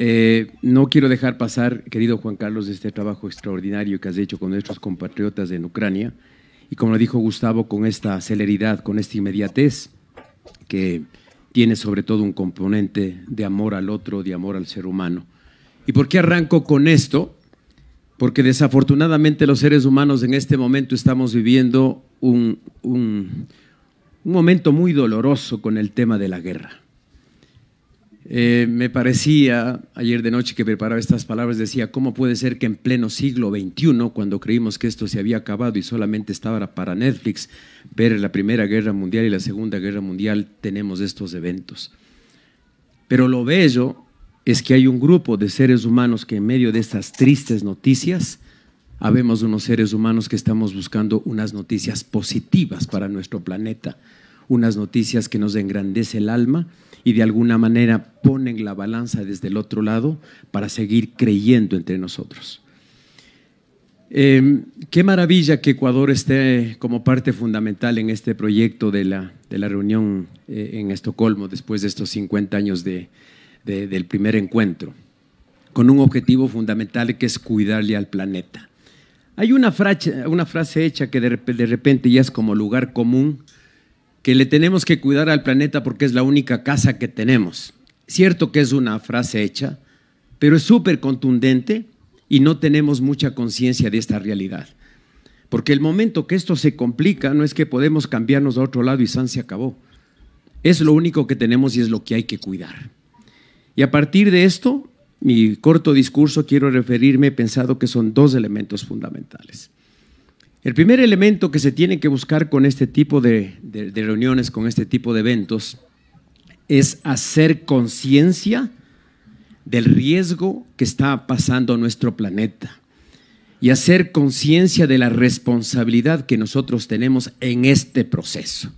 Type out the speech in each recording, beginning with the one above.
Eh, no quiero dejar pasar, querido Juan Carlos, este trabajo extraordinario que has hecho con nuestros compatriotas en Ucrania y como lo dijo Gustavo, con esta celeridad, con esta inmediatez que tiene sobre todo un componente de amor al otro, de amor al ser humano. ¿Y por qué arranco con esto? Porque desafortunadamente los seres humanos en este momento estamos viviendo un momento muy doloroso con el tema de la guerra. Eh, me parecía ayer de noche que preparaba estas palabras, decía, ¿cómo puede ser que en pleno siglo XXI, cuando creímos que esto se había acabado y solamente estaba para Netflix, ver la Primera Guerra Mundial y la Segunda Guerra Mundial, tenemos estos eventos? Pero lo bello es que hay un grupo de seres humanos que en medio de estas tristes noticias, habemos unos seres humanos que estamos buscando unas noticias positivas para nuestro planeta, unas noticias que nos engrandece el alma y de alguna manera ponen la balanza desde el otro lado para seguir creyendo entre nosotros. Em, qué maravilla que Ecuador esté como parte fundamental en este proyecto de la, reunión eh, en Estocolmo después de estos 50 años del primer encuentro, con un objetivo fundamental que es cuidarle al planeta. Hay una una frase hecha que de repente ya es como lugar común que le tenemos que cuidar al planeta porque es la única casa que tenemos. Cierto que es una frase hecha, pero es súper contundente y no tenemos mucha conciencia de esta realidad. Porque el momento que esto se complica no es que podemos cambiarnos a otro lado y San se acabó. Es lo único que tenemos y es lo que hay que cuidar. Y a partir de esto, mi corto discurso quiero referirme, pensado que son dos elementos fundamentales. El primer elemento que se tiene que buscar con este tipo de, reuniones, con este tipo de eventos, es hacer conciencia del riesgo que está pasando a nuestro planeta y hacer conciencia de la responsabilidad que nosotros tenemos en este proceso.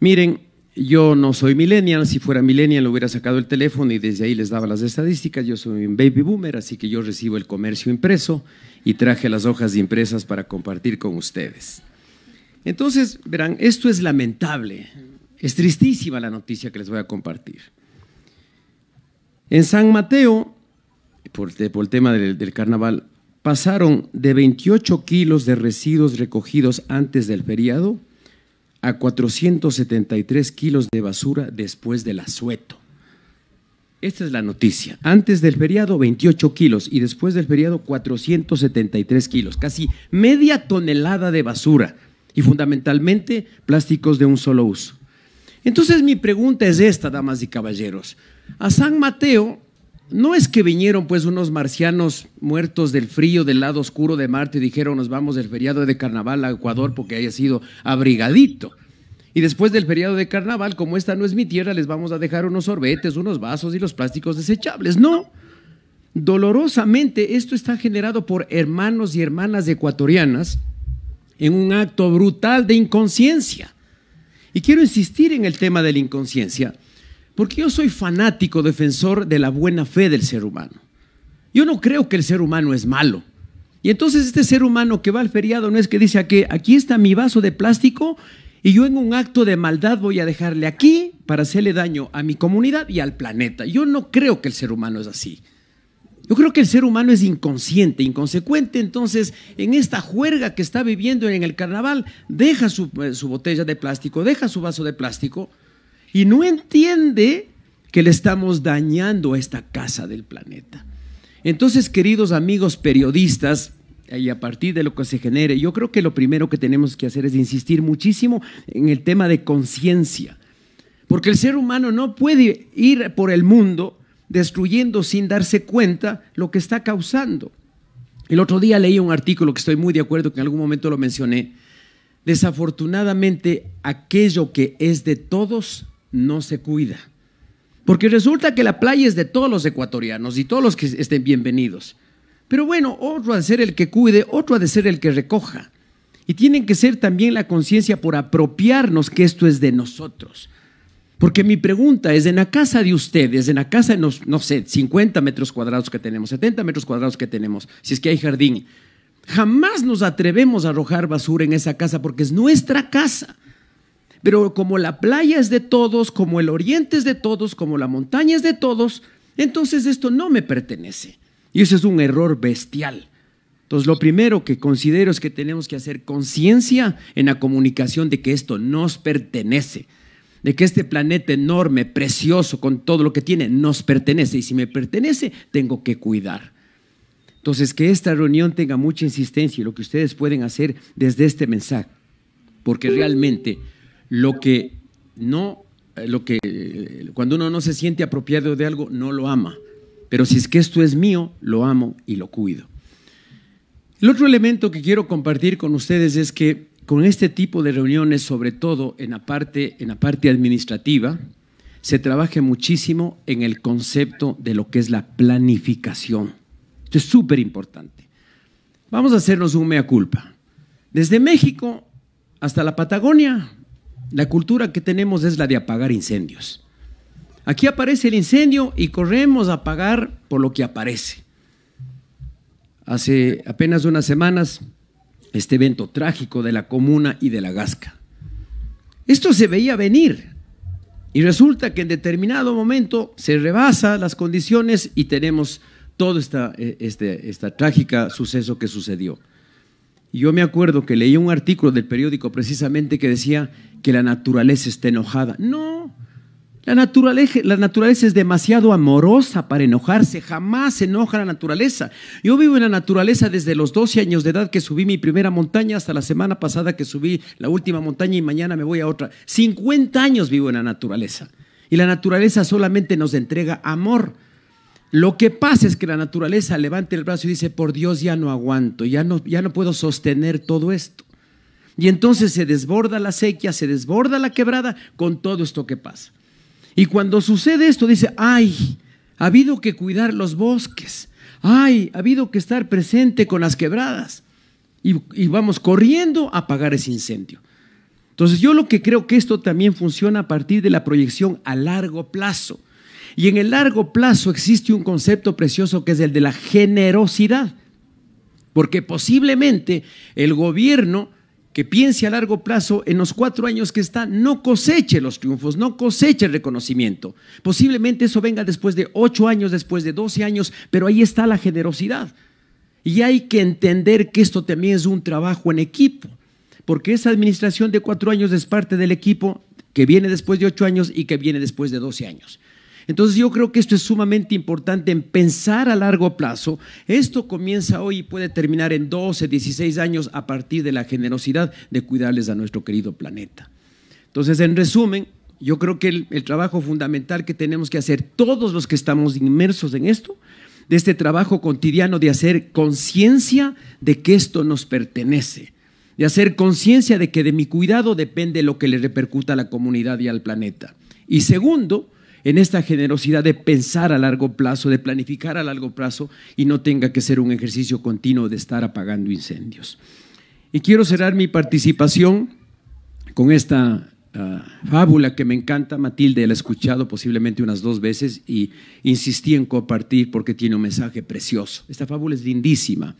Miren, yo no soy millennial, si fuera millennial hubiera sacado el teléfono y desde ahí les daba las estadísticas. Yo soy un baby boomer, así que yo recibo el comercio impreso y traje las hojas de impresas para compartir con ustedes. Entonces, verán, esto es lamentable. Es tristísima la noticia que les voy a compartir. En San Mateo, por, el tema del, del carnaval, pasaron de 28 kilos de residuos recogidos antes del feriado a 473 kilos de basura después del asueto. Esta es la noticia. Antes del feriado 28 kilos y después del feriado 473 kilos, casi media tonelada de basura y fundamentalmente plásticos de un solo uso. Entonces mi pregunta es esta, damas y caballeros. A San Mateo no es que vinieron pues unos marcianos muertos del frío del lado oscuro de Marte y dijeron nos vamos del feriado de carnaval a Ecuador porque haya sido abrigadito. Y después del feriado de carnaval, como esta no es mi tierra, les vamos a dejar unos sorbetes, unos vasos y los plásticos desechables. No. Dolorosamente esto está generado por hermanos y hermanas ecuatorianas en un acto brutal de inconsciencia. Y quiero insistir en el tema de la inconsciencia porque yo soy fanático defensor de la buena fe del ser humano. Yo no creo que el ser humano es malo. Y entonces este ser humano que va al feriado no es que dice aquí, aquí está mi vaso de plástico y yo en un acto de maldad voy a dejarle aquí para hacerle daño a mi comunidad y al planeta. Yo no creo que el ser humano es así. Yo creo que el ser humano es inconsciente, inconsecuente, entonces en esta juerga que está viviendo en el carnaval, deja su, eh, su botella de plástico, deja su vaso de plástico, y no entiende que le estamos dañando a esta casa del planeta. Entonces, queridos amigos periodistas, y a partir de lo que se genere, yo creo que lo primero que tenemos que hacer es insistir muchísimo en el tema de conciencia, porque el ser humano no puede ir por el mundo destruyendo sin darse cuenta lo que está causando. El otro día leí un artículo que estoy muy de acuerdo, que en algún momento lo mencioné. Desafortunadamente, aquello que es de todos no se cuida. Porque resulta que la playa es de todos los ecuatorianos y todos los que estén bienvenidos. Pero bueno, otro ha de ser el que cuide, otro ha de ser el que recoja. Y tienen que ser también la conciencia por apropiarnos que esto es de nosotros. Porque mi pregunta es, en la casa de ustedes, en la casa de, los no sé, 50 metros cuadrados que tenemos, 70 metros cuadrados que tenemos, si es que hay jardín, jamás nos atrevemos a arrojar basura en esa casa porque es nuestra casa. Pero como la playa es de todos, como el oriente es de todos, como la montaña es de todos, entonces esto no me pertenece. Y eso es un error bestial. Entonces, lo primero que considero es que tenemos que hacer conciencia en la comunicación de que esto nos pertenece, de que este planeta enorme, precioso, con todo lo que tiene, nos pertenece. Y si me pertenece, tengo que cuidar. Entonces, que esta reunión tenga mucha insistencia y lo que ustedes pueden hacer desde este mensaje, porque realmente lo que no, eh, lo que cuando uno no se siente apropiado de algo, no lo ama. Pero si es que esto es mío, lo amo y lo cuido. El otro elemento que quiero compartir con ustedes es que con este tipo de reuniones, sobre todo en la parte, en la parte administrativa, se trabaje muchísimo en el concepto de lo que es la planificación. Esto es súper importante. Vamos a hacernos un mea culpa. Desde México hasta la Patagonia la cultura que tenemos es la de apagar incendios. Aquí aparece el incendio y corremos a apagar por lo que aparece. Hace apenas unas semanas, este evento trágico de la comuna y de la gasca. Esto se veía venir y resulta que en determinado momento se rebasa las condiciones y tenemos todo eh, este trágico suceso que sucedió yo me acuerdo que leí un artículo del periódico precisamente que decía que la naturaleza está enojada. No, la naturaleza, la naturaleza es demasiado amorosa para enojarse, jamás se enoja la naturaleza. Yo vivo en la naturaleza desde los 12 años de edad que subí mi primera montaña hasta la semana pasada que subí la última montaña y mañana me voy a otra. 50 años vivo en la naturaleza. Y la naturaleza solamente nos entrega amor. Lo que pasa es que la naturaleza levanta el brazo y dice, por Dios ya no aguanto, ya no, ya no puedo sostener todo esto. Y entonces se desborda la sequía, se desborda la quebrada con todo esto que pasa. Y cuando sucede esto, dice, ay, ha habido que cuidar los bosques, ay, ha habido que estar presente con las quebradas. Y, y vamos corriendo a apagar ese incendio. Entonces yo lo que creo que esto también funciona a partir de la proyección a largo plazo. Y en el largo plazo existe un concepto precioso que es el de la generosidad. Porque posiblemente el gobierno que piense a largo plazo en los cuatro años que está, no coseche los triunfos, no coseche el reconocimiento. Posiblemente eso venga después de ocho años, después de doce años, pero ahí está la generosidad. Y hay que entender que esto también es un trabajo en equipo, porque esa administración de cuatro años es parte del equipo que viene después de ocho años y que viene después de doce años. Entonces yo creo que esto es sumamente importante en pensar a largo plazo. Esto comienza hoy y puede terminar en 12, 16 años a partir de la generosidad de cuidarles a nuestro querido planeta. Entonces, en resumen, yo creo que el, trabajo fundamental que tenemos que hacer todos los que estamos inmersos en esto, de este trabajo cotidiano de hacer conciencia de que esto nos pertenece, de hacer conciencia de que de mi cuidado depende lo que le repercuta a la comunidad y al planeta. Y segundo, en esta generosidad de pensar a largo plazo, de planificar a largo plazo y no tenga que ser un ejercicio continuo de estar apagando incendios. Y quiero cerrar mi participación con esta ah, fábula que me encanta, Matilde la he escuchado posiblemente unas dos veces y insistí en compartir porque tiene un mensaje precioso. Esta fábula es lindísima.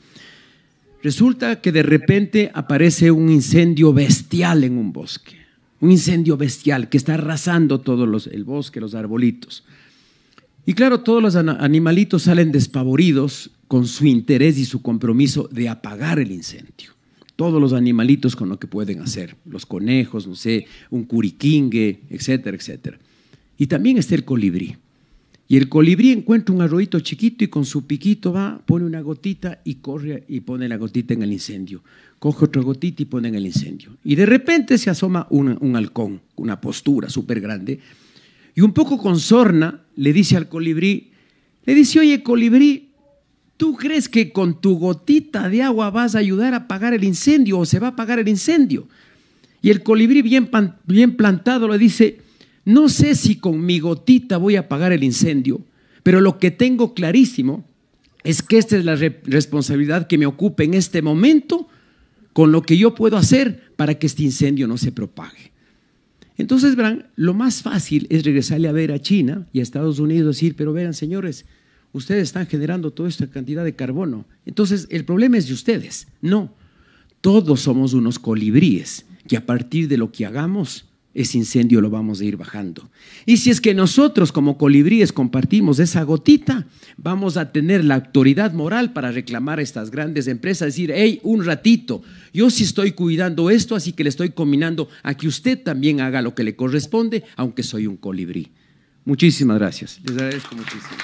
Resulta que de repente aparece un incendio bestial en un bosque un incendio bestial que está arrasando todo los, el bosque, los arbolitos. Y claro, todos los animalitos salen despavoridos con su interés y su compromiso de apagar el incendio. Todos los animalitos con lo que pueden hacer, los conejos, no sé, un curiquingue, etcétera, etcétera. Y también está el colibrí. Y el colibrí encuentra un arroyito chiquito y con su piquito va, pone una gotita y corre y pone la gotita en el incendio. Coge otra gotita y pone en el incendio. Y de repente se asoma un halcón, una postura súper grande. Y un poco con sorna le dice al colibrí, le dice, oye colibrí, ¿tú crees que con tu gotita de agua vas a ayudar a apagar el incendio o se va a apagar el incendio? Y el colibrí bien, bien plantado le dice, no sé si con mi gotita voy a apagar el incendio, pero lo que tengo clarísimo es que esta es la responsabilidad que me ocupe en este momento con lo que yo puedo hacer para que este incendio no se propague. Entonces, verán, lo más fácil es regresarle a ver a China y a Estados Unidos y decir, pero vean, señores, ustedes están generando toda esta cantidad de carbono. Entonces, el problema es de ustedes. No, todos somos unos colibríes que a partir de lo que hagamos, ese incendio lo vamos a ir bajando. Y si es que nosotros como colibríes compartimos esa gotita, vamos a tener la autoridad moral para reclamar a estas grandes empresas, decir, hey, un ratito, yo sí estoy cuidando esto, así que le estoy combinando a que usted también haga lo que le corresponde, aunque soy un colibrí. Muchísimas gracias. Les agradezco muchísimo.